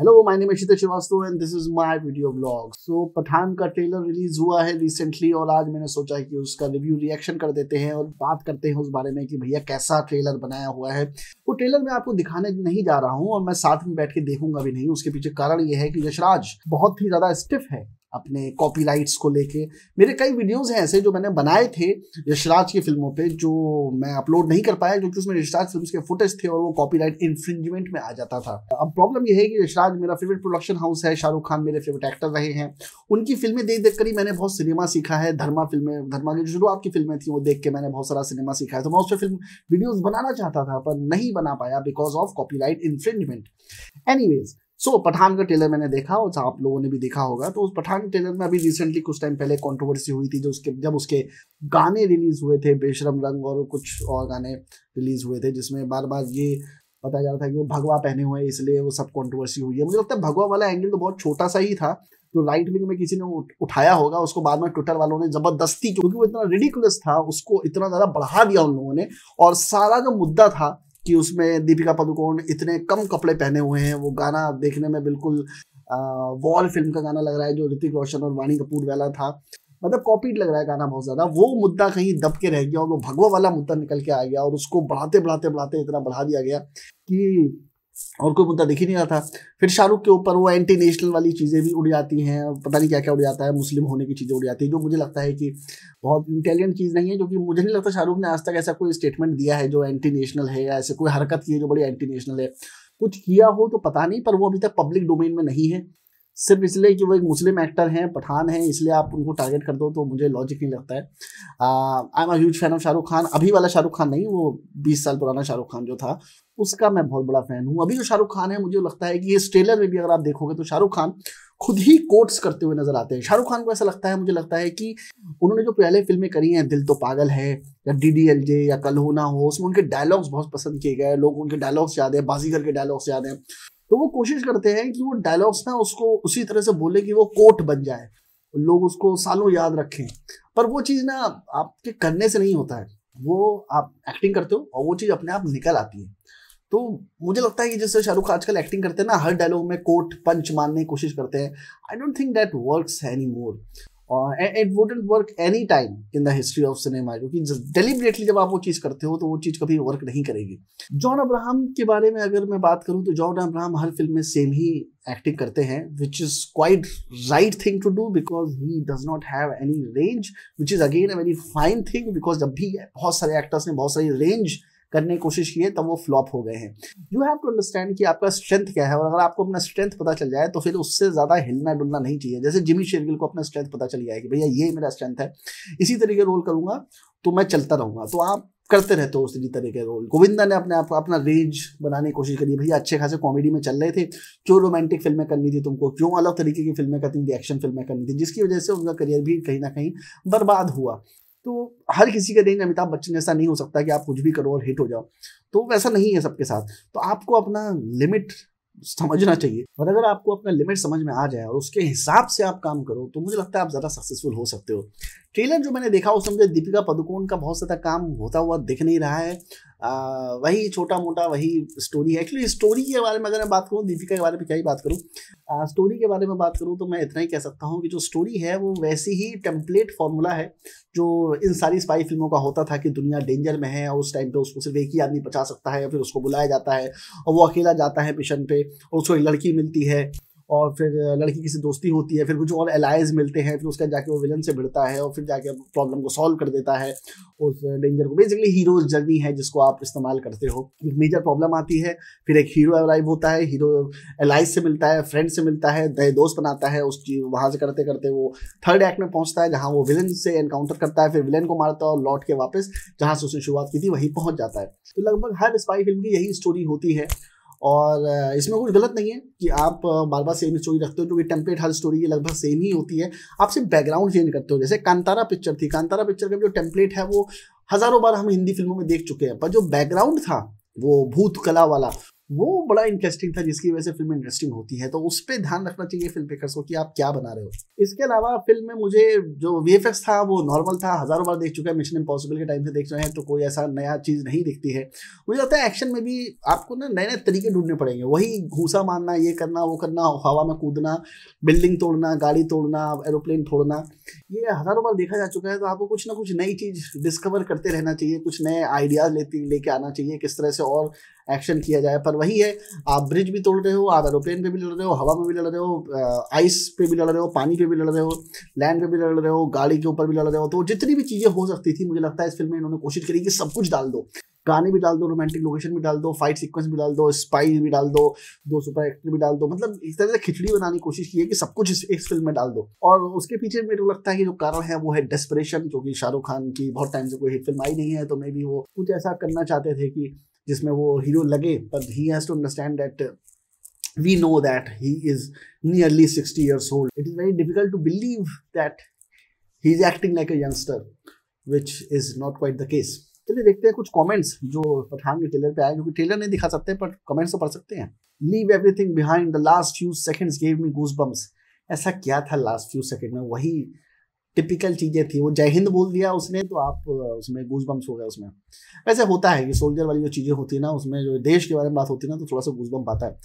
Hello my name है Srivastava and this is my video blog so Pathaan का trailer release हुआ है रिसेंटली और आज मैंने सोचा कि उसका रिव्यू रिएक्शन कर देते हैं और बात करते हैं उस बारे में कि भैया कैसा ट्रेलर बनाया हुआ है वो ट्रेलर मैं आपको दिखाने नहीं जा रहा हूँ और मैं साथ में बैठ के देखूंगा भी नहीं उसके पीछे कारण ये है कि यशराज बहुत ही ज्यादा स्टिफ है अपने कॉपी को लेके मेरे कई वीडियोस हैं ऐसे जो मैंने बनाए थे यशराज की फिल्मों पे जो मैं अपलोड नहीं कर पाया क्योंकि उसमें यशराज फिल्म के फुटेज थे और वो कॉपीराइट इन्फ्रिंजमेंट में आ जाता था अब प्रॉब्लम यह है कि यशराज मेरा फेवरेट प्रोडक्शन हाउस है शाहरुख खान मेरे फेवरेट एक्टर रहे हैं उनकी फिल्में देख देख कर ही मैंने बहुत सिनेमा सीखा है धर्मा फिल्में धर्मा की शुरुआत की फिल्में थी वो देख के मैंने बहुत सारा सिनेमा सीखा है तो मैं उस पर फिल्म वीडियोज़ बनाना चाहता था पर नहीं बना पाया because of copyright infringement any so so, Pathaan का टेलर मैंने देखा और आप लोगों ने भी देखा होगा तो उस पठान के टेलर में अभी रिसेंटली कुछ टाइम पहले कंट्रोवर्सी हुई थी जो उसके जब उसके गाने रिलीज हुए थे बेशरम रंग और कुछ और गाने रिलीज हुए थे जिसमें बार बार ये बताया जा रहा था कि वो भगवा पहने हुए इसलिए वो सब कॉन्ट्रोवर्सी हुई है मुझे लगता है भगवा वाला एंगल तो बहुत छोटा सा ही था जो राइट विंग में किसी ने उठाया होगा उसको बाद में ट्विटर वालों ने जबरदस्ती क्योंकि वो इतना रेडिकुलस था उसको इतना ज़्यादा बढ़ा दिया उन लोगों ने और सारा जो मुद्दा था कि उसमें दीपिका पादुकोण इतने कम कपड़े पहने हुए हैं वो गाना देखने में बिल्कुल वॉल फिल्म का गाना लग रहा है जो ऋतिक रोशन और वाणी कपूर वाला था मतलब कॉपीड लग रहा है गाना बहुत ज़्यादा वो मुद्दा कहीं दब के रह गया और वो भगवा वाला मुद्दा निकल के आ गया और उसको बढ़ाते बढ़ाते बढ़ाते इतना बढ़ा दिया गया कि और कोई मुद्दा दिख ही नहीं रहा था फिर शाहरुख के ऊपर वो एंटी नेशनल वाली चीज़ें भी उड़ जाती हैं पता नहीं क्या क्या उड़ जाता है मुस्लिम होने की चीज़ें उड़ जाती है जो मुझे लगता है कि बहुत इंटेलिजेंट चीज़ नहीं है जो कि मुझे नहीं लगता शाहरुख ने आज तक ऐसा कोई स्टेटमेंट दिया है जो एंटी नेशनल है या ऐसे कोई हरकत की है जो बड़ी एंटी नेशनल है कुछ किया हो तो पता नहीं पर वो अभी तक पब्लिक डोमेन में नहीं है सिर्फ इसलिए कि वो एक मुस्लिम एक्टर हैं पठान हैं इसलिए आप उनको टारगेट कर दो तो मुझे लॉजिक नहीं लगता है I am huge fan of Shahrukh Khan अभी वाला शाहरुख खान नहीं वो बीस साल पुराना शाहरुख खान जो था उसका मैं बहुत बड़ा फ़ैन हूँ अभी जो शाहरुख खान है मुझे लगता है कि इस ट्रेलर में भी अगर आप देखोगे तो शाहरुख खान खुद ही कोट्स करते हुए नजर आते हैं शाहरुख खान को ऐसा लगता है मुझे लगता है कि उन्होंने जो पहले फिल्में करी हैं दिल तो पागल है या डी डी एल जे या कल होना हो उसमें उनके डायलॉग्स बहुत पसंद किए गए लोग उनके डायलॉग्स याद है बाजीगर के डायलॉग्स याद हैं तो वो कोशिश करते हैं कि वो डायलॉग्स ना उसको उसी तरह से बोले कि वो कोट बन जाए लोग उसको सालों याद रखें पर वो चीज़ ना आपके करने से नहीं होता है वो आप एक्टिंग करते हो और वो चीज़ अपने आप निकल आती है तो मुझे लगता है कि जैसे शाहरुख खान आजकल एक्टिंग करते हैं ना हर डायलॉग में कोट पंच मारने की कोशिश करते हैं I don't think that works any more it it work any time in in the history of क्योंकि डेलीबरेटली जब आप वो चीज़ करते हो तो वो चीज़ कभी वर्क नहीं करेगी जॉन अब्राहम के बारे में अगर मैं बात करूँ तो जॉन अब्राहम हर फिल्म में सेम ही एक्टिंग करते हैं which is quite right thing to do because he does not have any range which is again a very fine thing because जब भी बहुत सारे एक्टर्स ने बहुत सारी रेंज करने की कोशिश की है तब वो फ्लॉप हो गए हैं यू हैव टू अंडरस्टैंड कि आपका स्ट्रेंथ क्या है और अगर आपको अपना स्ट्रेंथ पता चल जाए तो फिर उससे ज़्यादा हिलना डुलना नहीं चाहिए जैसे जिमी शेरगिल को अपना स्ट्रेंथ पता चल जाए कि भैया ये मेरा स्ट्रेंथ है इसी तरीके रोल करूँगा तो मैं चलता रहूँगा तो आप करते रहते हो उसी तरह के रोल गोविंदा ने अपने आप अपना रेंज बनाने की कोशिश करी भैया अच्छे खासे कॉमेडी में चल रहे थे क्यों रोमांटिक फिल्में करनी थी तुमको क्यों अलग तरीके की फिल्में करनी थी एक्शन फिल्में करनी थी जिसकी वजह से उनका करियर भी कहीं ना कहीं बर्बाद हुआ तो हर किसी का रेंज अमिताभ बच्चन जैसा नहीं हो सकता कि आप कुछ भी करो और हिट हो जाओ तो वैसा नहीं है सबके साथ तो आपको अपना लिमिट समझना चाहिए और अगर आपको अपना लिमिट समझ में आ जाए और उसके हिसाब से आप काम करो तो मुझे लगता है आप ज़्यादा सक्सेसफुल हो सकते हो ट्रेलर जो मैंने देखा उसमें मुझे दीपिका पदुकोण का बहुत ज़्यादा काम होता हुआ दिख नहीं रहा है आ, वही छोटा मोटा वही स्टोरी है एक्चुअली स्टोरी के बारे में अगर मैं बात करूँ दीपिका के बारे में क्या ही बात करूँ स्टोरी के बारे में बात करूँ तो मैं इतना ही कह सकता हूँ कि जो स्टोरी है वो वैसी ही टेम्पलेट फार्मूला है जो इन सारी स्पाई फिल्मों का होता था कि दुनिया डेंजर में है और उस टाइम पे उसको सिर्फ एक ही आदमी बचा सकता है फिर उसको बुलाया जाता है और वो अकेला जाता है मिशन पे और उसको एक लड़की मिलती है और फिर लड़की किसी दोस्ती होती है फिर कुछ और एलाइज मिलते हैं फिर उसका जाके वो विलन से भिड़ता है और फिर जाके प्रॉब्लम को सॉल्व कर देता है उस डेंजर को बेसिकली हीरोज जर्नी है जिसको आप इस्तेमाल करते हो एक मेजर प्रॉब्लम आती है फिर एक हीरो अराइव होता है हीरो एलाइज से मिलता है फ्रेंड से मिलता है नए दोस्त बनाता है उस वहाँ से करते करते वो थर्ड एक्ट में पहुँचता है जहाँ वो विलन से एनकाउंटर करता है फिर विलन को मारता है और लौट के वापस जहाँ से उसने शुरुआत की थी वहीं पहुँच जाता है तो लगभग हर स्पाई फिल्म की यही स्टोरी होती है और इसमें कुछ गलत नहीं है कि आप बार बार सेम स्टोरी रखते हो क्योंकि टेम्पलेट हर स्टोरी की लगभग सेम ही होती है आप सिर्फ बैकग्राउंड चेंज करते हो जैसे कांतारा पिक्चर थी कांतारा पिक्चर का जो टेम्पलेट है वो हज़ारों बार हम हिंदी फिल्मों में देख चुके हैं पर जो बैकग्राउंड था वो भूत कला वाला वो बड़ा इंटरेस्टिंग था जिसकी वजह से फिल्म इंटरेस्टिंग होती है तो उस पर ध्यान रखना चाहिए फिल्म मेकर्स को कि आप क्या बना रहे हो इसके अलावा फिल्म में मुझे जो वी था वो नॉर्मल था हज़ारों बार देख चुका है मिशन इम्पॉसिबल के टाइम से देख रहे हैं तो कोई ऐसा नया चीज़ नहीं दिखती है मुझे लगता है एक्शन में भी आपको ना नए नए तरीके ढूंढने पड़ेंगे वही घूसा मारना ये करना वो करना हवा में कूदना बिल्डिंग तोड़ना गाड़ी तोड़ना एरोप्लेन तोड़ना ये हज़ारों बार देखा जा चुका है तो आपको कुछ ना कुछ नई चीज़ डिस्कवर करते रहना चाहिए कुछ नए आइडियाज़ लेते लेके आना चाहिए किस तरह से और एक्शन किया जाए पर वही है आप ब्रिज भी तोड़ रहे हो आप एरोप्लेन पे भी लड़ रहे हो हवा में भी लड़ रहे हो आइस पे भी लड़ रहे हो पानी पे भी लड़ रहे हो लैंड पे भी लड़ रहे हो गाड़ी के ऊपर भी लड़ रहे हो तो जितनी भी चीज़ें हो सकती थी मुझे लगता है इस फिल्म में इन्होंने कोशिश करी कि सब कुछ डाल दो गाने भी डाल दो रोमांटिक लोकेशन भी डाल दो फाइट सीक्वेंस भी डाल दो स्पाइस भी डाल दो दो सुपर एक्टर भी डाल दो मतलब इस तरह से खिचड़ी बनाने की कोशिश की है कि सब कुछ इस, इस फिल्म में डाल दो और उसके पीछे मेरे को लगता है कि जो कारण है वो है डेस्परेशन क्योंकि शाहरुख खान की बहुत टाइम से कोई हिट फिल्म आई नहीं है तो मे भी वो कुछ ऐसा करना चाहते थे कि जिसमें वो हीरो लगे but he has to understand that we know that he is nearly sixty years old it is very difficult to believe that he is acting like a youngster which is not quite the case चलिए देखते हैं कुछ comments जो पठान के trailer पे आए क्योंकि trailer नहीं दिखा सकते पर कमेंट्स तो पढ़ सकते हैं leave everything behind the last few seconds gave me goose bumps ऐसा क्या था लास्ट फ्यू सेकंड में वही टिपिकल चीज़ें थी वो जय हिंद बोल दिया उसने तो आप उसमें गूज बम्स हो गया उसमें वैसे होता है कि सोल्जर वाली जो चीज़ें होती है ना उसमें जो देश के बारे में बात होती है ना तो थोड़ा सा गूज बम्प आता है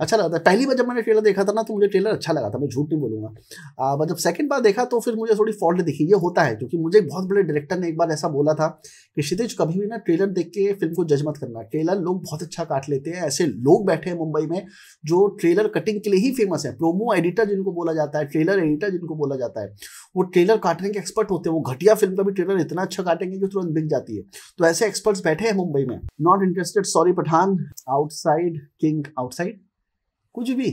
अच्छा लगा था पहली बार जब मैंने ट्रेलर देखा था ना तो मुझे ट्रेलर अच्छा लगा था मैं झूठ नहीं बोलूंगा बट जब सेकंड बार देखा तो फिर मुझे थोड़ी फॉल्ट दिखी ये होता है क्योंकि मुझे बहुत बड़े डायरेक्टर ने एक बार ऐसा बोला था कि क्षितिज कभी भी ना ट्रेलर देख के फिल्म को जज मत करना ट्रेलर लोग बहुत अच्छा काट लेते हैं ऐसे लोग बैठे हैं मुंबई में जो ट्रेलर कटिंग के लिए ही फेमस है प्रोमो एडिटर जिनको बोला जाता है ट्रेलर एडिटर जिनको बोला जाता है वो ट्रेलर काटने के एक्सपर्ट होते हैं वो घटिया फिल्म का भी ट्रेलर इतना अच्छा काटेंगे कि तुरंत बिक जाती है तो ऐसे एक्सपर्ट्स बैठे हैं मुंबई में not interested sorry Pathaan outside king outside कुछ भी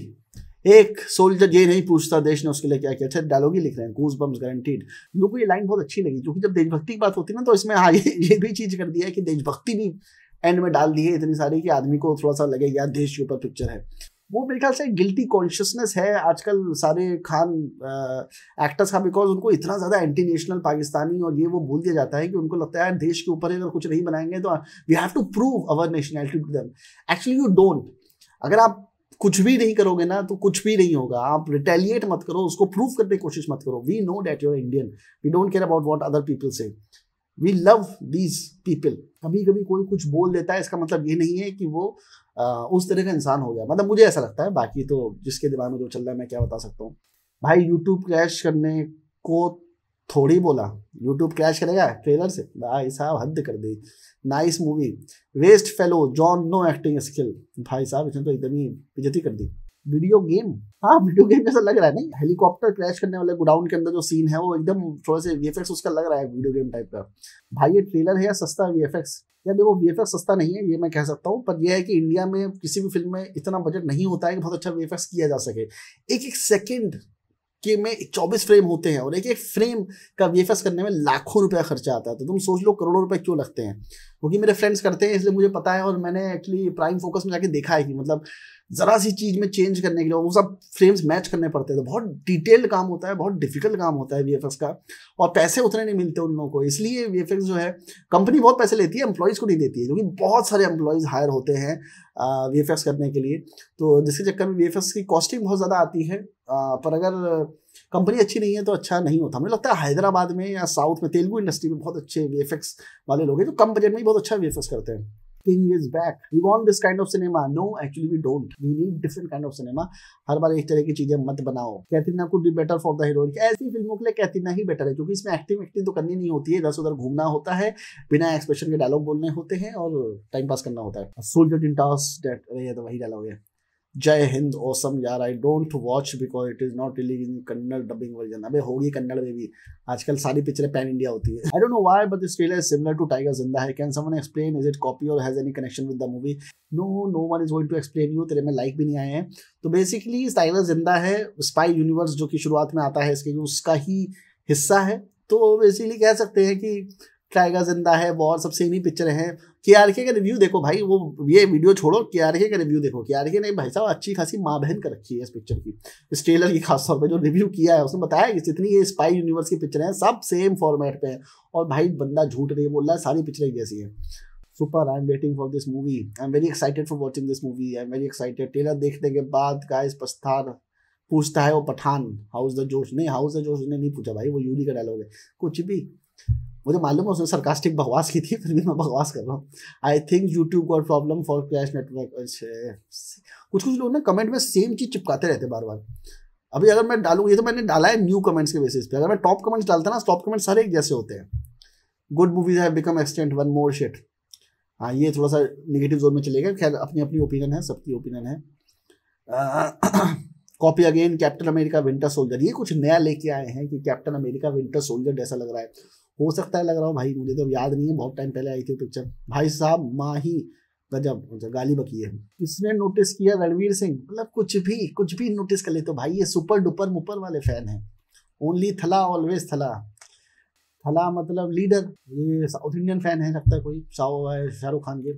एक सोल्जर ये नहीं पूछता देश ने उसके लिए क्या किया अच्छा डायलॉग ही लिख रहे हैं गूज बम्स गारंटीड लोगों को ये लाइन बहुत अच्छी लगी क्योंकि जब देशभक्ति की बात होती है ना तो इसमें हाँ ये, ये भी चीज कर दिया है कि देशभक्ति भी एंड में डाल दी है इतनी सारी कि आदमी को थोड़ा सा लगे यार देश के ऊपर पिक्चर है वो मेरे ख्याल से गिल्टी कॉन्शियसनेस है आजकल सारे खान एक्टर्स का बिकॉज उनको इतना ज़्यादा एंटी नेशनल पाकिस्तानी और ये वो बोल दिया जाता है कि उनको लगता है देश के ऊपर अगर कुछ नहीं बनाएंगे तो we have to prove our nationality to them actually you don't अगर आप कुछ भी नहीं करोगे ना तो कुछ भी नहीं होगा आप रिटेलिएट मत करो उसको प्रूव करने की कोशिश मत करो we know that you're Indian we don't care about what other people say we love these people कभी कभी कोई कुछ बोल देता है इसका मतलब ये नहीं है कि वो आ, उस तरह का इंसान हो गया मतलब मुझे ऐसा लगता है बाकी तो जिसके दिमाग में जो चल रहा है मैं क्या बता सकता हूँ भाई यूट्यूब क्रैश करने को थोड़ी बोला यूट्यूब क्रैश करेगा ट्रेलर से भाई साहब हद कर दी nice movie waste fellow John no acting skill भाई साहब इसने तो एकदम ही बेजती कर दी वीडियो गेम हाँ वीडियो गेम जैसा लग रहा है नहीं हेलीकॉप्टर क्रैश करने वाले गोडाउन के अंदर जो सीन है वो एकदम थोड़ा से वी उसका लग रहा है वीडियो गेम टाइप का भाई ये ट्रेलर है या सस्ता वी या देखो वी सस्ता नहीं है ये मैं कह सकता हूँ पर यह है कि इंडिया में किसी भी फिल्म में इतना बजट नहीं होता है कि बहुत अच्छा वी किया जा सके एक एक सेकेंड के में 24 फ्रेम होते हैं और एक एक फ्रेम का वी करने में लाखों रुपया खर्चा आता है तो तुम सोच लो करोड़ों रुपए क्यों लगते हैं क्योंकि मेरे फ्रेंड्स करते हैं इसलिए मुझे पता है और मैंने एक्चुअली प्राइम फोकस में जाके देखा है कि मतलब ज़रा सी चीज़ में चेंज करने के लिए वो सब फ्रेम्स मैच करने पड़ते थे तो बहुत डिटेल्ड काम होता है बहुत डिफिकल्ट काम होता है वी का और पैसे उतने नहीं मिलते उन लोगों को इसलिए वी जो है कंपनी बहुत पैसे लेती है एम्प्लॉयज़ को नहीं देती है क्योंकि बहुत सारे एम्प्लॉयज़ हायर होते हैं वी करने के लिए तो जिसके चक्कर में वी की कॉस्टिंग बहुत ज़्यादा आती है पर अगर कंपनी अच्छी नहीं है तो अच्छा नहीं होता मुझे लगता है हैदराबाद में या साउथ में तेलुगु इंडस्ट्री में बहुत अच्छे वीएफएक्स वाले लोग हैं जो कम बजट में बहुत अच्छा वीएफएक्स करते हैं King is back. We want this kind of cinema. No, actually we don't. We need different kind of cinema. हर बार एक तरह की चीजें मत बनाओ Katrina could be better for the heroine ऐसी फिल्मों के लिए कैथरीना ही बेटर है क्योंकि इसमें एक्टिंग एक्टिंग तो करनी नहीं होती है इधर से उधर घूमना होता है बिना एक्सप्रेशन के डायलॉग बोलने होते हैं और टाइम पास करना होता है सोल्जर इन टॉस वही डायलॉग है जय हिंद ओसम यार I don't watch because it is not release in Kannada dubbing version अबे होगी कन्नड़ में भी आजकल सारी पिक्चरें पैन इंडिया होती है I don't know why but this trailer is similar to Tiger Zinda Hai can someone explain is it copy or has any connection with the movie no no one is going to explain you तेरे में like भी नहीं आए हैं तो basically tiger Zinda है spy universe जो कि शुरुआत में आता है इसके उसका ही हिस्सा है तो बेसिकली कह सकते हैं कि टाइगर जिंदा है वॉर सब सेम ही पिक्चर हैं के आर के रिव्यू देखो भाई वो ये वीडियो छोड़ो के आर के रिव्यू देखो के आर के ने भाई साहब अच्छी खासी माँ बहन कर रखी है इस पिक्चर की इस ट्रेलर की खासतौर पर जो रिव्यू किया है उसने बताया कि जितनी ये स्पाई यूनिवर्स की पिक्चर है सब सेम फॉर्मेट पे है और भाई बंदा झूठ नहीं बोल रहा है सारी पिक्चरें जैसी है super I am waiting for this movie I am very excited for watching this movie I am very excited trailer देखने के बाद गाइस पस्थान पूछता है वो पठान हाउस द जोश नहीं हाउस द जोश ने नहीं पूछा भाई वो यूनी का डायलॉग है कुछ भी मुझे मालूम है उसने सरकास्टिक बकवास की थी फिर भी मैं बकवास कर रहा हूँ आई थिंक यूट्यूब का प्रॉब्लम फॉर क्रैश नेटवर्क कुछ कुछ लोग ना कमेंट में सेम चीज़ चिपकाते रहते बार बार अभी अगर मैं डालूँ ये तो मैंने डाला है न्यू कमेंट्स के बेसिस पे अगर मैं टॉप कमेंट्स डालता ना टॉप कमेंट्स सारे एक जैसे होते हैं good movies have become extinct one more shit हाँ ये थोड़ा सा निगेटिव जोन में चलेगा खैर अपनी अपनी ओपिनियन है सबकी ओपिनियन है copy again Captain America Winter Soldier ये कुछ नया लेके आए हैं कि कैप्टन अमेरिका विंटर सोल्जर जैसा लग रहा है हो सकता है लग रहा हो भाई मुझे तो याद नहीं है बहुत टाइम पहले आई थी पिक्चर भाई साहब माही गजब अच्छा, गाली बकी है इसने नोटिस किया रणवीर सिंह मतलब कुछ भी कुछ भी नोटिस कर ले तो भाई ये सुपर डुपर मुपर वाले फैन हैं ओनली थला ऑलवेज थला थला मतलब लीडर ये साउथ इंडियन फैन है लगता है कोई शाहरुख खान के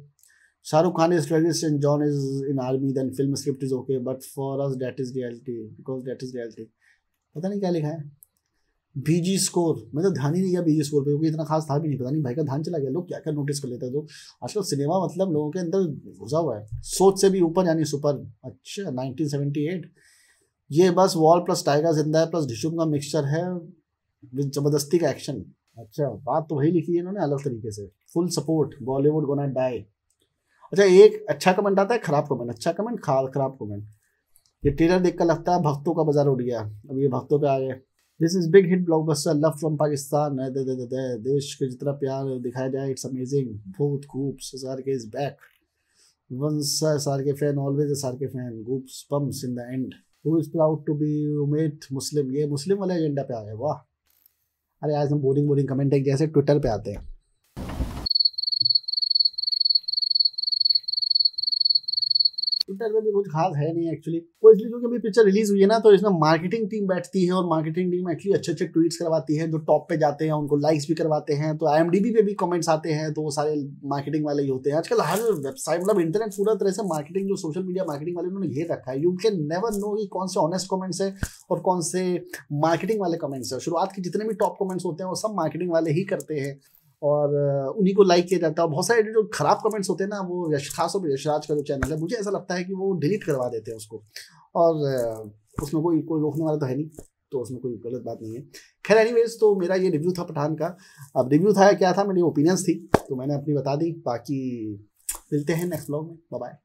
Shahrukh Khan is terrorist and John is in army then film script is okay but for us that is reality because that is reality पता नहीं क्या लिखा है बीजी स्कोर मैं तो ध्यान ही नहीं गया बीजी स्कोर पे क्योंकि इतना खास था भी नहीं पता नहीं भाई का ध्यान चला गया लोग क्या क्या नोटिस कर लेते हैं लोग तो। आजकल सिनेमा मतलब लोगों के अंदर घुसा हुआ है सोच से भी ऊपर यानी सुपर अच्छा 1978 ये बस वॉल प्लस टाइगर जिंदा है प्लस ढिशुम का मिक्सचर है विद जबरदस्ती का एक्शन अच्छा बात तो वही लिखी है इन्होंने अलग तरीके से full support Bollywood gonna die अच्छा एक अच्छा कमेंट आता है खराब कमेंट अच्छा कमेंट खराब कमेंट ये ट्रेलर देख कर लगता है भक्तों का बाजार उड़ गया अब ये भक्तों पे आ गए this is big hit blockbuster love from Pakistan देश को जितना प्यार दिखाया जाए इट्स अमेजिंग बहुत खूब S R K is back once S R K fan always S R K fan goose bumps in the end who is proud to be उमेद Muslim ये मुस्लिम वाले एजेंडा पे आ गए वाह अरे आज हम बोरिंग बोरिंग कमेंट है जैसे ट्विटर पे आते हैं इंटर में भी कुछ खास है नहीं एक्चुअली वो तो इसलिए क्योंकि अभी पिक्चर रिलीज हुई है ना तो इसमें मार्केटिंग टीम बैठती है और मार्केटिंग टीम एक्चुअली अच्छे अच्छे ट्वीट्स करवाती है जो टॉप पे जाते हैं उनको लाइक्स भी करवाते हैं तो आई पे भी कमेंट्स आते हैं तो वो सारे मार्केटिंग वाले ही होते हैं आजकल हर वेबसाइट मतलब इंटरनेट पूरा तरह से मार्केटिंग जो सोशल मीडिया मार्केटिंग वाले उन्होंने ये रखा है यू कैन नेवर नो कि कौन से ऑनेस्ट कॉमेंट्स है और कौन से मार्केटिंग वाले कमेंट्स है शुरुआत के जितने भी टॉप कमेंट्स होते हैं वो सब मार्केटिंग वाले ही करते हैं और उन्हीं को लाइक किया जाता है और बहुत सारे जो खराब कमेंट्स होते हैं ना वो यश खास पर यशराज का जो चैनल है मुझे ऐसा लगता है कि वो डिलीट करवा देते हैं उसको और उसमें कोई कोई रोकने वाला तो है नहीं तो उसमें कोई गलत बात नहीं है खैर एनीवेज तो मेरा ये रिव्यू था पठान का अब रिव्यू था क्या था मेरी ओपिनियंस थी तो मैंने अपनी बता दी बाकी मिलते हैं नेक्स्ट ब्लॉग में बाय